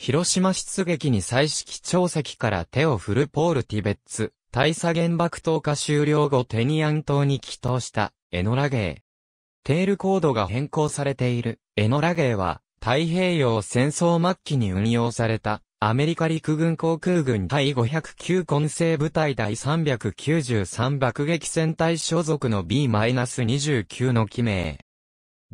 広島出撃に再式長石から手を振るポール・ティベッツ、大佐原爆投下終了後テニアン島に帰投したエノラゲー。テールコードが変更されているエノラゲーは太平洋戦争末期に運用されたアメリカ陸軍航空軍第509混成部隊第393爆撃戦隊所属の B-29 の機名。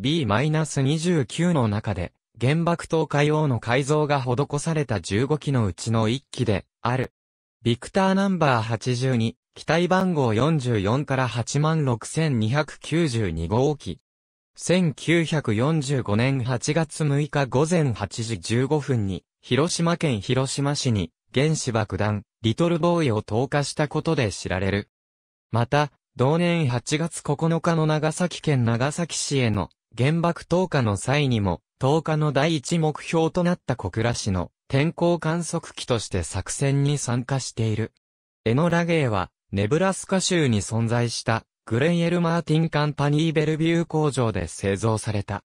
B-29 の中で原爆投下用の改造が施された15機のうちの1機で、ある。ビクターナンバー82、機体番号44から86292号機。1945年8月6日午前8時15分に、広島県広島市に、原子爆弾、リトルボーイを投下したことで知られる。また、同年8月9日の長崎県長崎市への原爆投下の際にも、10日の第一目標となった小倉市の天候観測機として作戦に参加している。エノラゲーは、ネブラスカ州に存在したグレイエル・マーティン・カンパニー・ベルビュー工場で製造された。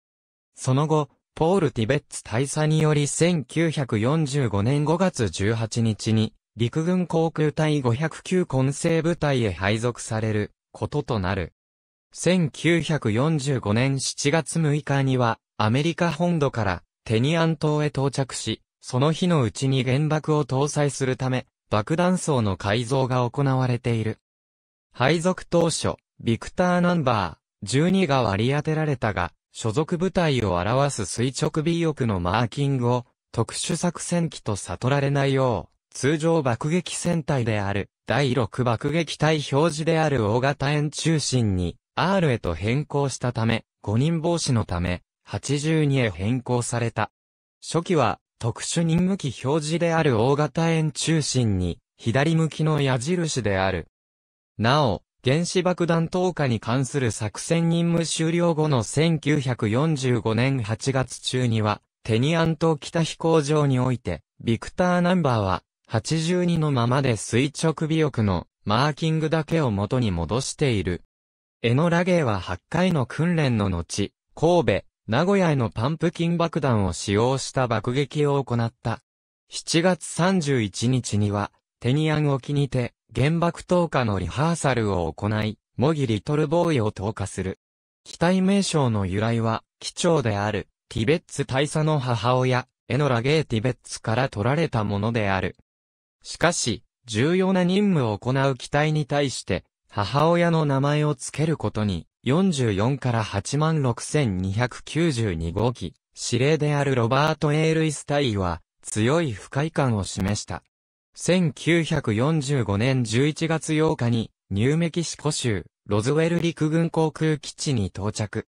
その後、ポール・ティベッツ大佐により1945年5月18日に、陸軍航空隊509混成部隊へ配属されることとなる。1945年7月6日には、アメリカ本土からテニアン島へ到着し、その日のうちに原爆を搭載するため、爆弾層の改造が行われている。配属当初、ビクターナンバー12が割り当てられたが、所属部隊を表す垂直尾翼のマーキングを特殊作戦機と悟られないよう、通常爆撃戦隊である第6爆撃隊表示である大型円中心に R へと変更したため、5人防止のため、82へ変更された。初期は特殊任務機表示である大型円中心に左向きの矢印である。なお、原子爆弾投下に関する作戦任務終了後の1945年8月中には、テニアン島北飛行場において、ビクターナンバーは、82のままで垂直尾翼のマーキングだけを元に戻している。エノラゲーは8回の訓練の後、神戸、名古屋へのパンプキン爆弾を使用した爆撃を行った。7月31日には、テニアン沖にて、原爆投下のリハーサルを行い、模擬リトルボーイを投下する。機体名称の由来は、機長である、ティベッツ大佐の母親、エノラ・ゲー・ティベッツから取られたものである。しかし、重要な任務を行う機体に対して、母親の名前を付けることに、44から86292号機、司令であるロバート・エールイスタイは、強い不快感を示した。1945年11月8日に、ニューメキシコ州、ロズウェル陸軍航空基地に到着。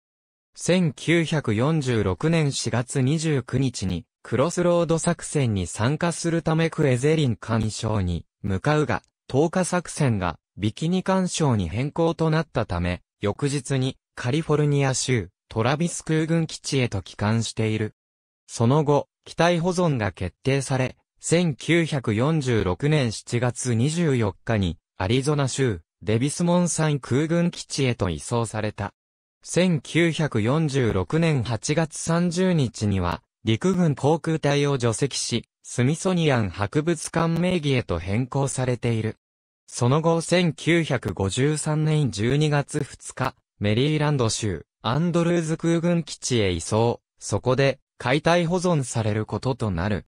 1946年4月29日に、クロスロード作戦に参加するためクエゼリン干渉に向かうが、10日作戦がビキニ干渉に変更となったため、翌日にカリフォルニア州トラビス空軍基地へと帰還している。その後、機体保存が決定され、1946年7月24日にアリゾナ州デビスモン山空軍基地へと移送された。1946年8月30日には陸軍航空隊を除籍し、スミソニアン博物館名義へと変更されている。その後1953年12月2日、メリーランド州、アンドルーズ空軍基地へ移送、そこで解体保存されることとなる。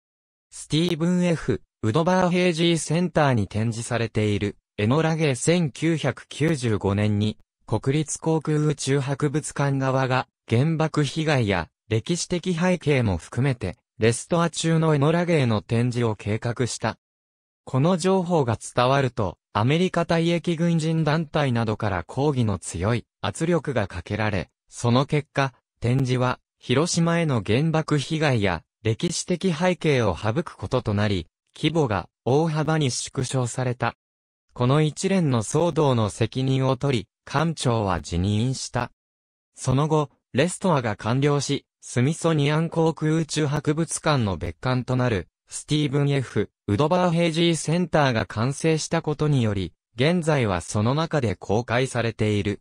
スティーブン・ F・ ウドバーヘイジーセンターに展示されている、エノラゲ1995年に、国立航空宇宙博物館側が、原爆被害や歴史的背景も含めて、レストア中のエノラゲーの展示を計画したこの情報が伝わると、アメリカ退役軍人団体などから抗議の強い圧力がかけられ、その結果、展示は、広島への原爆被害や歴史的背景を省くこととなり、規模が大幅に縮小された。この一連の騒動の責任を取り、館長は辞任した。その後、レストアが完了し、スミソニアン航空宇宙博物館の別館となるスティーブン・ F・ ウドバーヘイジーセンターが完成したことにより、現在はその中で公開されている。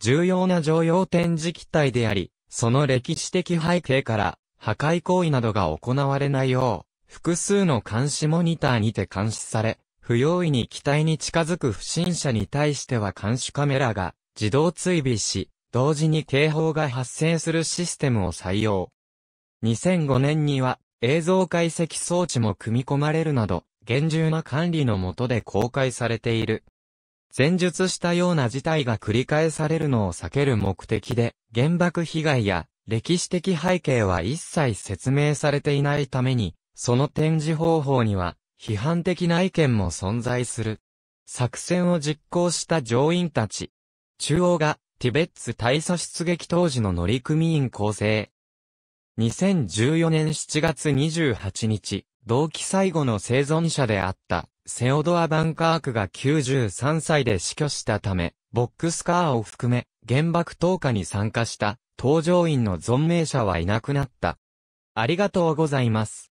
重要な常用展示機体であり、その歴史的背景から、破壊行為などが行われないよう、複数の監視モニターにて監視され、不用意に機体に近づく不審者に対しては監視カメラが自動追尾し、同時に警報が発生するシステムを採用。2005年には映像解析装置も組み込まれるなど、厳重な管理の下で公開されている。前述したような事態が繰り返されるのを避ける目的で、原爆被害や歴史的背景は一切説明されていないために、その展示方法には批判的な意見も存在する。作戦を実行した乗員たち。中央がティベッツ大佐出撃当時の乗組員構成。2014年7月28日、同期最後の生存者であった、セオドア・バンカークが93歳で死去したため、ボックスカーを含め、原爆投下に参加した、搭乗員の存命者はいなくなった。ありがとうございます。